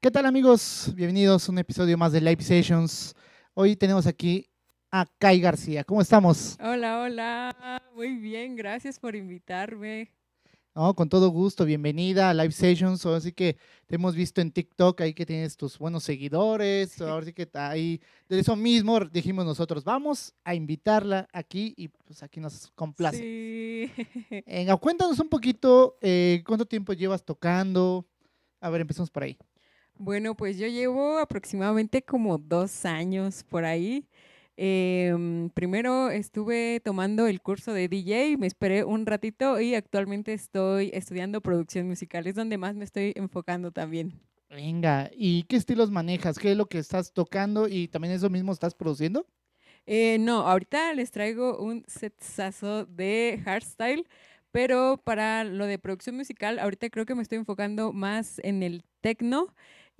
¿Qué tal amigos? Bienvenidos a un episodio más de Live Sessions. Hoy tenemos aquí a Kai García. ¿Cómo estamos? Hola, hola. Muy bien, gracias por invitarme. No, con todo gusto, bienvenida a Live Sessions. Así que te hemos visto en TikTok, ahí que tienes tus buenos seguidores. Ahora sí que ahí, de eso mismo dijimos nosotros, vamos a invitarla aquí y pues aquí nos complace. Sí. cuéntanos un poquito, eh, ¿cuánto tiempo llevas tocando? A ver, empezamos por ahí. Bueno, pues yo llevo aproximadamente como dos años por ahí. Em, primero estuve tomando el curso de DJ, me esperé un ratito y actualmente estoy estudiando producción musical, es donde más me estoy enfocando también. Venga, ¿y qué estilos manejas? ¿Qué es lo que estás tocando y también eso mismo estás produciendo? Eh, no, ahorita les traigo un setzazo de hardstyle, pero para lo de producción musical, ahorita creo que me estoy enfocando más en el techno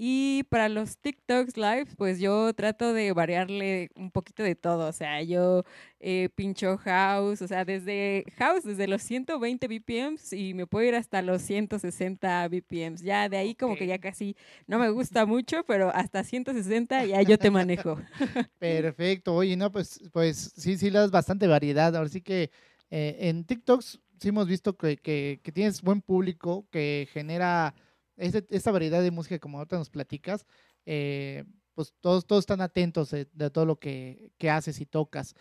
y para los TikToks live, pues yo trato de variarle un poquito de todo. O sea, yo eh, pincho house, o sea, desde house, desde los 120 BPMs y me puedo ir hasta los 160 BPMs. Ya de ahí como que ya casi no me gusta mucho, pero hasta 160 ya yo te manejo. Perfecto. Oye, no, pues, pues sí, sí, le das bastante variedad. Ahora sí que eh, en TikToks sí hemos visto que, que, que tienes buen público, que genera esa esta variedad de música, como ahorita nos platicas, eh, pues todos, todos están atentos de, todo lo que, haces y tocas.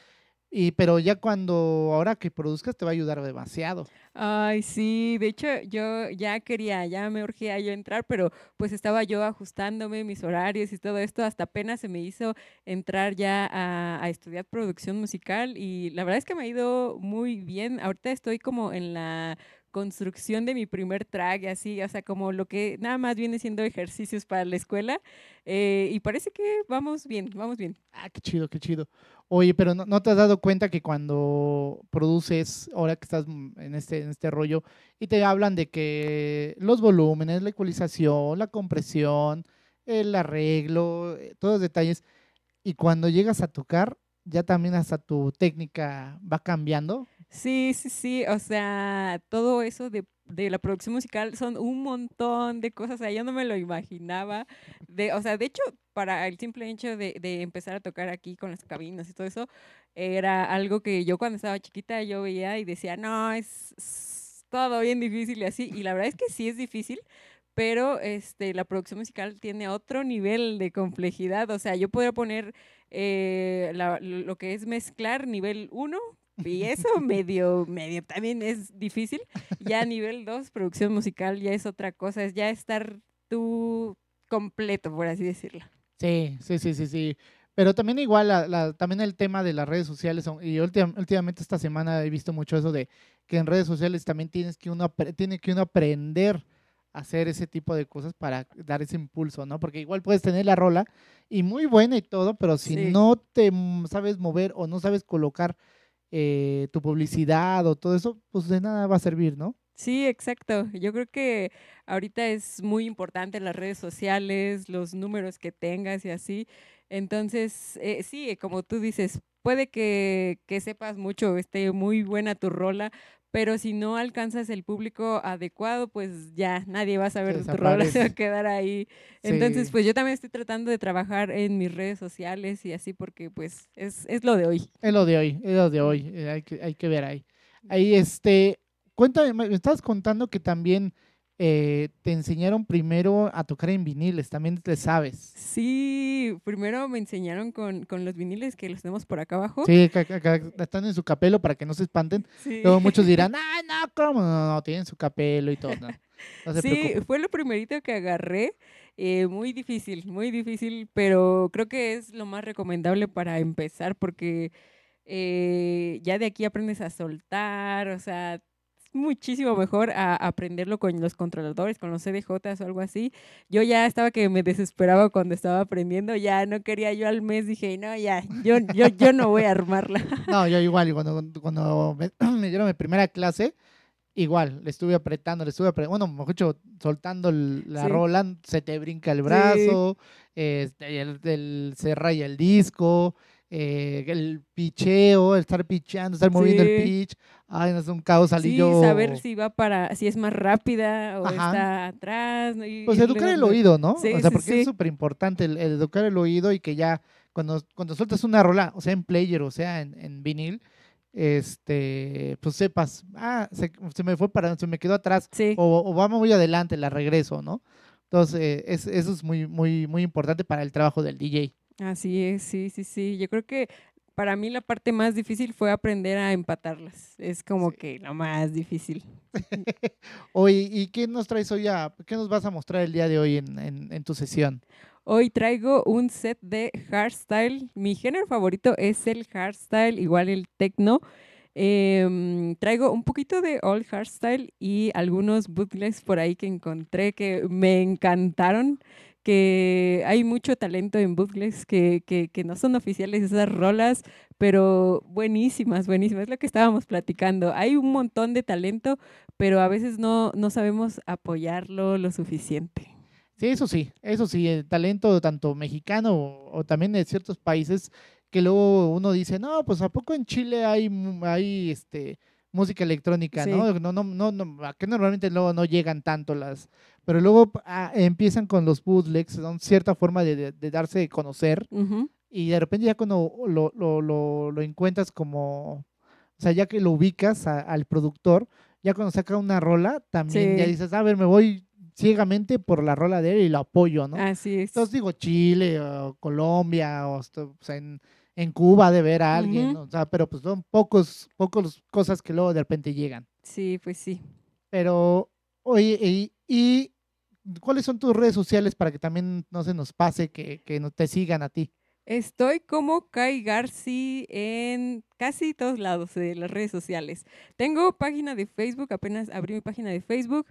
Y, pero ya cuando, ahora que produzcas, te va a ayudar demasiado. Ay, sí, de hecho yo ya quería, ya me urgía yo entrar, pero pues estaba yo ajustándome mis horarios y todo esto, hasta apenas se me hizo entrar ya a estudiar producción musical y la verdad es que me ha ido muy bien. Ahorita estoy como en la construcción de mi primer track así, o sea, como lo que nada más viene siendo ejercicios para la escuela. Eh, y parece que vamos bien, vamos bien. Ah, qué chido, qué chido. Oye, pero no, te has dado cuenta que cuando produces, ahora que estás en este, en este rollo, y te hablan de que los volúmenes, la ecualización, la compresión, el arreglo, eh, todos los detalles, y cuando llegas a tocar, ya también hasta tu técnica va cambiando. Sí, sí, sí, o sea, todo eso de, la producción musical son un montón de cosas, o sea, yo no me lo imaginaba. De, o sea, de hecho, para el simple hecho de, empezar a tocar aquí con las cabinas y todo eso, era algo que yo cuando estaba chiquita yo veía y decía, no, es, todo bien difícil y así, y la verdad es que sí es difícil, pero este, la producción musical tiene otro nivel de complejidad. O sea, yo podría poner eh, lo que es mezclar nivel 1 y eso medio, medio también es difícil. Ya a nivel 2, producción musical ya es otra cosa, es ya estar tú completo, por así decirlo. Sí, sí, sí, sí, sí. Pero también igual, también el tema de las redes sociales, y últimamente esta semana he visto mucho eso de que en redes sociales también tienes que uno, tiene que uno aprender a hacer ese tipo de cosas para dar ese impulso, ¿no? Porque igual puedes tener la rola y muy buena y todo, pero si no te sabes mover o no sabes colocar eh, tu publicidad o todo eso, pues de nada va a servir, ¿no? Sí, exacto. Yo creo que ahorita es muy importante las redes sociales, los números que tengas y así. Entonces, eh, sí, como tú dices, puede que, que, sepas mucho, esté muy buena tu rola, pero si no alcanzas el público adecuado, pues ya nadie va a saber de tu rol, se va a quedar ahí. Entonces, pues yo también estoy tratando de trabajar en mis redes sociales y así, porque pues es, es lo de hoy. Es lo de hoy, es lo de hoy, eh, hay, que, hay que ver ahí. Ahí, este, cuéntame, me estás contando que también eh, te enseñaron primero a tocar en viniles, también te sabes. Sí, primero me enseñaron con, los viniles que los tenemos por acá abajo. Sí, están en su capelo para que no se espanten. Luego muchos dirán, ay, no, ¿cómo? No, no, tienen su capelo y todo. sí, fue lo primerito que agarré. Eh, muy difícil, muy difícil, pero creo que es lo más recomendable para empezar porque... Eh, ya de aquí aprendes a soltar, o sea, muchísimo mejor a aprenderlo con los controladores, con los CDJs o algo así. Yo ya estaba que me desesperaba cuando estaba aprendiendo, ya no quería yo al mes, dije, no, ya, yo, yo, yo no voy a armarla. No, yo igual, cuando, cuando me, dieron mi primera clase, igual, le estuve apretando, le estuve apretando, bueno, mejor soltando la Roland, rola, se te brinca el brazo, este, se raya el disco, eh, el picheo, estar picheando, estar moviendo el pitch. Ay, no es un caos alillo. Sí, saber si va para, si es más rápida o está atrás. pues educar el oído, ¿no? o sea, porque es súper importante el, educar el oído y que ya cuando, cuando sueltas una rola, o sea, en player, o sea, en, vinil, este, pues sepas, ah, se, me fue para, se me quedó atrás, o, vamos muy adelante, la regreso, ¿no? Entonces, eh, eso es muy, muy, muy importante para el trabajo del DJ. Así es, sí, sí, sí. Yo creo que para mí la parte más difícil fue aprender a empatarlas. Es como que lo más difícil. Oye, ¿y qué nos traes hoy qué nos vas a mostrar el día de hoy en, tu sesión? Hoy traigo un set de hardstyle. Mi género favorito es el hardstyle, igual el techno. Em, traigo un poquito de old hardstyle y algunos bootlegs por ahí que encontré que me encantaron que hay mucho talento en bootlegs que, no son oficiales esas rolas, pero buenísimas, buenísimas. Es lo que estábamos platicando. Hay un montón de talento, pero a veces no, no sabemos apoyarlo lo suficiente. Sí, eso sí, eso sí, el talento tanto mexicano o, también de ciertos países que luego uno dice, no, pues ¿a poco en Chile hay, hay este, música electrónica, ¿A ¿no? No, no, no, que normalmente luego no llegan tanto las, pero luego ah, empiezan con los bootlegs, son cierta forma de, de, de darse a conocer. Y de repente ya cuando lo, lo, lo, encuentras como, o sea, ya que lo ubicas al productor, ya cuando saca una rola, también ya dices, a ver, me voy ciegamente por la rola de él y lo apoyo, ¿no? Así es. Entonces digo, Chile o Colombia o, en, en Cuba de ver a alguien, o sea, pero pues son pocos, pocos cosas que luego de repente llegan. Sí, pues sí. Pero, oye, y ¿cuáles son tus redes sociales para que también no se nos pase que, que no te sigan a ti? Estoy como Kai Garci en casi todos lados de las redes sociales. Tengo página de Facebook, apenas abrí mi página de Facebook.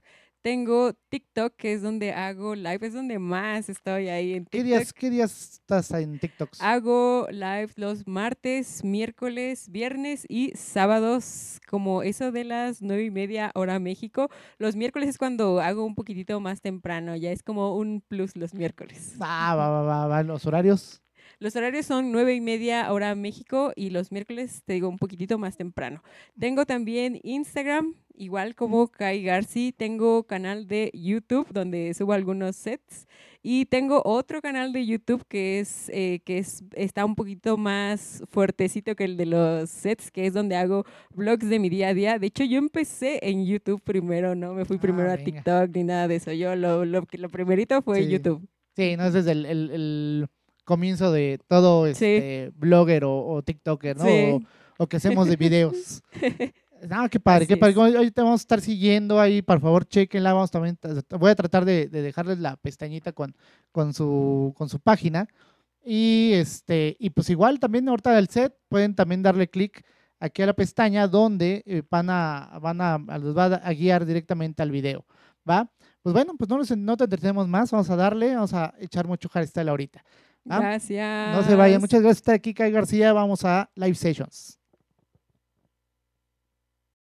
Tengo TikTok, que es donde hago live, es donde más estoy ahí en TikTok. ¿Qué días, estás en TikTok? Hago live los martes, miércoles, viernes y sábados, como eso de las nueve y media hora México. Los miércoles es cuando hago un poquitito más temprano, ya es como un plus los miércoles. Ah, va, va, va, va. ¿Los horarios? Los horarios son nueve y media hora México y los miércoles, te digo, un poquitito más temprano. Tengo también Instagram, igual como Kai Garci, tengo canal de YouTube donde subo algunos sets y tengo otro canal de YouTube que es eh, que es, está un poquito más fuertecito que el de los sets, que es donde hago vlogs de mi día a día. De hecho, yo empecé en YouTube primero, no me fui ah, primero a TikTok ni nada de eso. Yo lo, lo, primerito fue YouTube. Sí, no, es el, el comienzo de todo este blogger o, TikToker, ¿no? O, que hacemos de videos. no, ah, qué padre, qué padre. Hoy te vamos a estar siguiendo ahí, por favor, chequenla. Vamos también, voy a tratar de, dejarles la pestañita con, con, su, con su página. Y este, y pues igual también ahorita del set pueden también darle clic aquí a la pestaña donde eh, van a, van a, los va a guiar directamente al video, ¿va? Pues bueno, pues no, no te entretenemos más, vamos a darle, vamos a echar mucho la ahorita. Gracias. No se vayan, Muchas gracias por estar aquí, Kai García. Vamos a Live Sessions.